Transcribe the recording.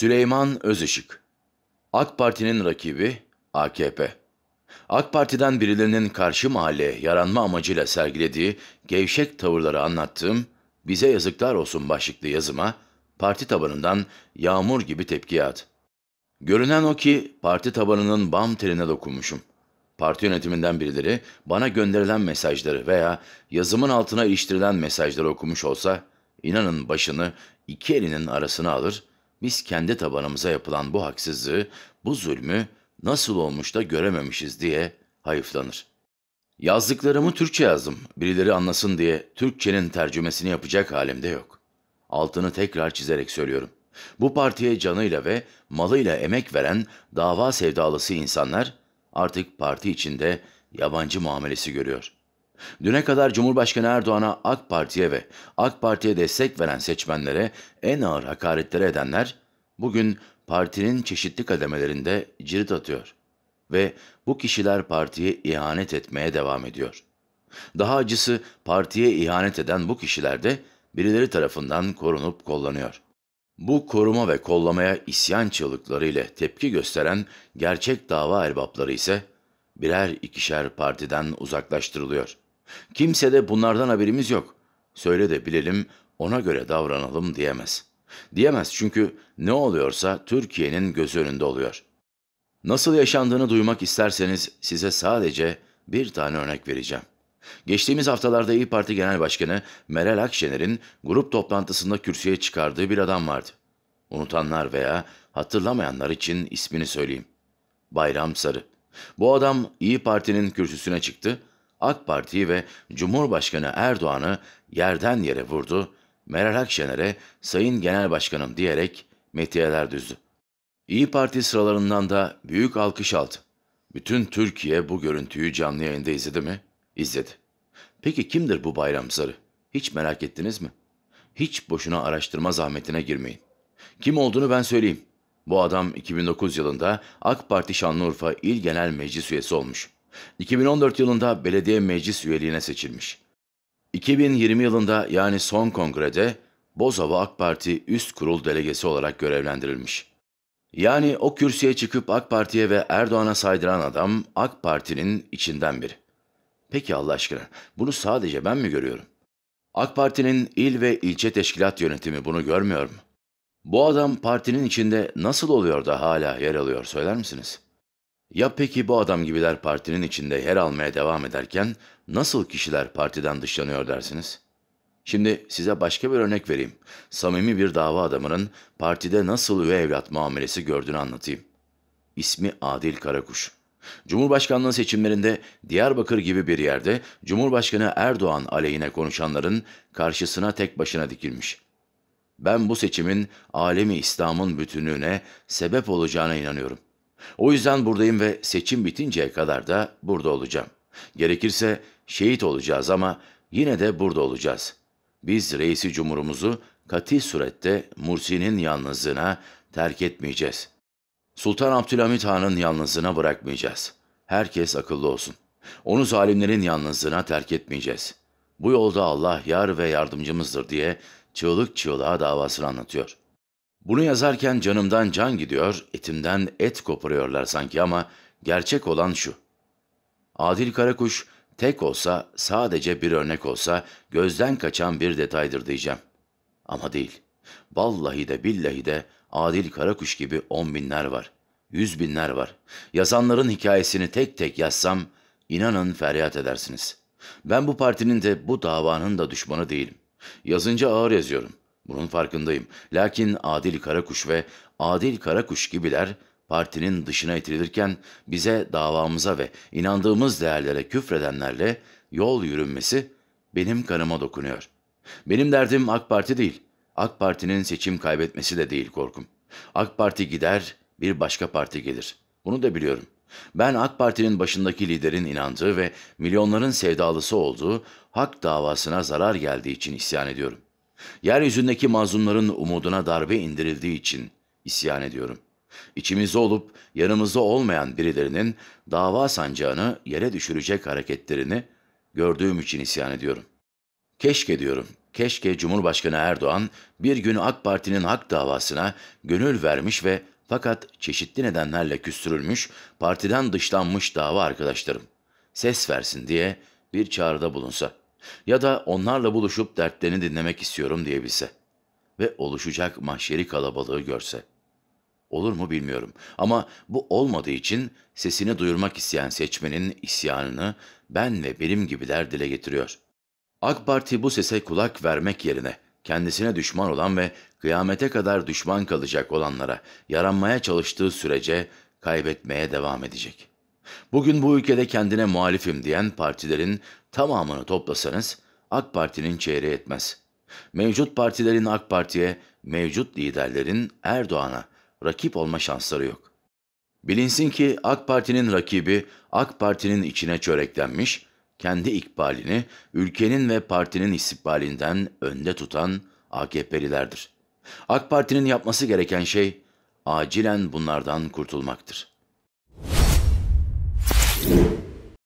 Süleyman Özışık AK Parti'nin rakibi AKP. AK Parti'den birilerinin karşı mahalleye yaranma amacıyla sergilediği gevşek tavırları anlattığım Bize Yazıklar Olsun başlıklı yazıma parti tabanından yağmur gibi tepki yağdı. Görünen o ki parti tabanının bam terine dokunmuşum. Parti yönetiminden birileri bana gönderilen mesajları veya yazımın altına iliştirilen mesajları okumuş olsa inanın başını iki elinin arasına alır, biz kendi tabanımıza yapılan bu haksızlığı, bu zulmü nasıl olmuş da görememişiz diye hayıflanır. Yazdıklarımı Türkçe yazdım. Birileri anlasın diye Türkçenin tercümesini yapacak halimde yok. Altını tekrar çizerek söylüyorum. Bu partiye canıyla ve malıyla emek veren dava sevdalısı insanlar artık parti içinde yabancı muamelesi görüyor.'' Düne kadar Cumhurbaşkanı Erdoğan'a AK Parti'ye ve AK Parti'ye destek veren seçmenlere en ağır hakaretleri edenler bugün partinin çeşitli kademelerinde cirit atıyor ve bu kişiler partiye ihanet etmeye devam ediyor. Daha acısı partiye ihanet eden bu kişiler de birileri tarafından korunup kollanıyor. Bu koruma ve kollamaya isyan çığlıkları ile tepki gösteren gerçek dava erbapları ise birer ikişer partiden uzaklaştırılıyor. Kimse de bunlardan haberimiz yok. Söyle de bilelim, ona göre davranalım diyemez. Diyemez çünkü ne oluyorsa Türkiye'nin gözü önünde oluyor. Nasıl yaşandığını duymak isterseniz size sadece bir tane örnek vereceğim. Geçtiğimiz haftalarda İyi Parti Genel Başkanı Meral Akşener'in grup toplantısında kürsüye çıkardığı bir adam vardı. Unutanlar veya hatırlamayanlar için ismini söyleyeyim. Bayram Sarı. Bu adam İyi Parti'nin kürsüsüne çıktı AK Parti ve Cumhurbaşkanı Erdoğan'ı yerden yere vurdu, Meral Akşener'e Sayın Genel Başkanım diyerek metiyeler düzdü. İyi Parti sıralarından da büyük alkış aldı. Bütün Türkiye bu görüntüyü canlı yayında izledi mi? İzledi. Peki kimdir bu bayram sarı? Hiç merak ettiniz mi? Hiç boşuna araştırma zahmetine girmeyin. Kim olduğunu ben söyleyeyim. Bu adam 2009 yılında AK Parti Şanlıurfa İl Genel Meclis üyesi olmuş. 2014 yılında belediye meclis üyeliğine seçilmiş. 2020 yılında yani son kongrede Bozova AK Parti üst kurul delegesi olarak görevlendirilmiş. Yani o kürsüye çıkıp AK Parti'ye ve Erdoğan'a saydıran adam AK Parti'nin içinden biri. Peki Allah aşkına bunu sadece ben mi görüyorum? AK Parti'nin il ve ilçe teşkilat yönetimi bunu görmüyor mu? Bu adam partinin içinde nasıl oluyor da hala yer alıyor söyler misiniz?'' Ya peki bu adam gibiler partinin içinde yer almaya devam ederken nasıl kişiler partiden dışlanıyor dersiniz? Şimdi size başka bir örnek vereyim. Samimi bir dava adamının partide nasıl üye evlat muamelesi gördüğünü anlatayım. İsmi Adil Karakuş. Cumhurbaşkanlığı seçimlerinde Diyarbakır gibi bir yerde Cumhurbaşkanı Erdoğan aleyhine konuşanların karşısına tek başına dikilmiş. Ben bu seçimin alemi İslam'ın bütünlüğüne sebep olacağına inanıyorum. O yüzden buradayım ve seçim bitinceye kadar da burada olacağım. Gerekirse şehit olacağız ama yine de burada olacağız. Biz reisi cumhurumuzu kati surette Mursi'nin yalnızlığına terk etmeyeceğiz. Sultan Abdülhamit Han'ın yalnızlığına bırakmayacağız. Herkes akıllı olsun. Onu zalimlerin yalnızlığına terk etmeyeceğiz. Bu yolda Allah yar ve yardımcımızdır diye çığlık çığlığa davasını anlatıyor.'' Bunu yazarken canımdan can gidiyor, etimden et koparıyorlar sanki ama gerçek olan şu. Adil Karakuş tek olsa, sadece bir örnek olsa gözden kaçan bir detaydır diyeceğim. Ama değil. Vallahi de billahi de Adil Karakuş gibi on binler var. Yüz binler var. Yazanların hikayesini tek tek yazsam inanın feryat edersiniz. Ben bu partinin de bu davanın da düşmanı değilim. Yazınca ağır yazıyorum. Bunun farkındayım. Lakin Adil Karakuş ve Adil Karakuş gibiler partinin dışına itilirken bize davamıza ve inandığımız değerlere küfredenlerle yol yürünmesi benim kanıma dokunuyor. Benim derdim AK Parti değil. AK Parti'nin seçim kaybetmesi de değil korkum. AK Parti gider, bir başka parti gelir. Bunu da biliyorum. Ben AK Parti'nin başındaki liderin inandığı ve milyonların sevdalısı olduğu hak davasına zarar geldiği için isyan ediyorum. Yeryüzündeki mazlumların umuduna darbe indirildiği için isyan ediyorum. İçimizde olup yanımızda olmayan birilerinin dava sancağını yere düşürecek hareketlerini gördüğüm için isyan ediyorum. Keşke diyorum, keşke Cumhurbaşkanı Erdoğan bir gün AK Parti'nin hak davasına gönül vermiş ve fakat çeşitli nedenlerle küstürülmüş, partiden dışlanmış dava arkadaşlarım ses versin diye bir çağrıda bulunsa. Ya da onlarla buluşup dertlerini dinlemek istiyorum diyebilse ve oluşacak mahşeri kalabalığı görse. Olur mu bilmiyorum ama bu olmadığı için sesini duyurmak isteyen seçmenin isyanını ben ve benim gibiler dile getiriyor. AK Parti bu sese kulak vermek yerine kendisine düşman olan ve kıyamete kadar düşman kalacak olanlara yaranmaya çalıştığı sürece kaybetmeye devam edecek. Bugün bu ülkede kendine muhalifim diyen partilerin tamamını toplasanız AK Parti'nin çeyreği etmez. Mevcut partilerin AK Parti'ye, mevcut liderlerin Erdoğan'a rakip olma şansları yok. Bilinsin ki AK Parti'nin rakibi AK Parti'nin içine çöreklenmiş, kendi ikbalini ülkenin ve partinin istikbalinden önde tutan AKP'lilerdir. AK Parti'nin yapması gereken şey acilen bunlardan kurtulmaktır. you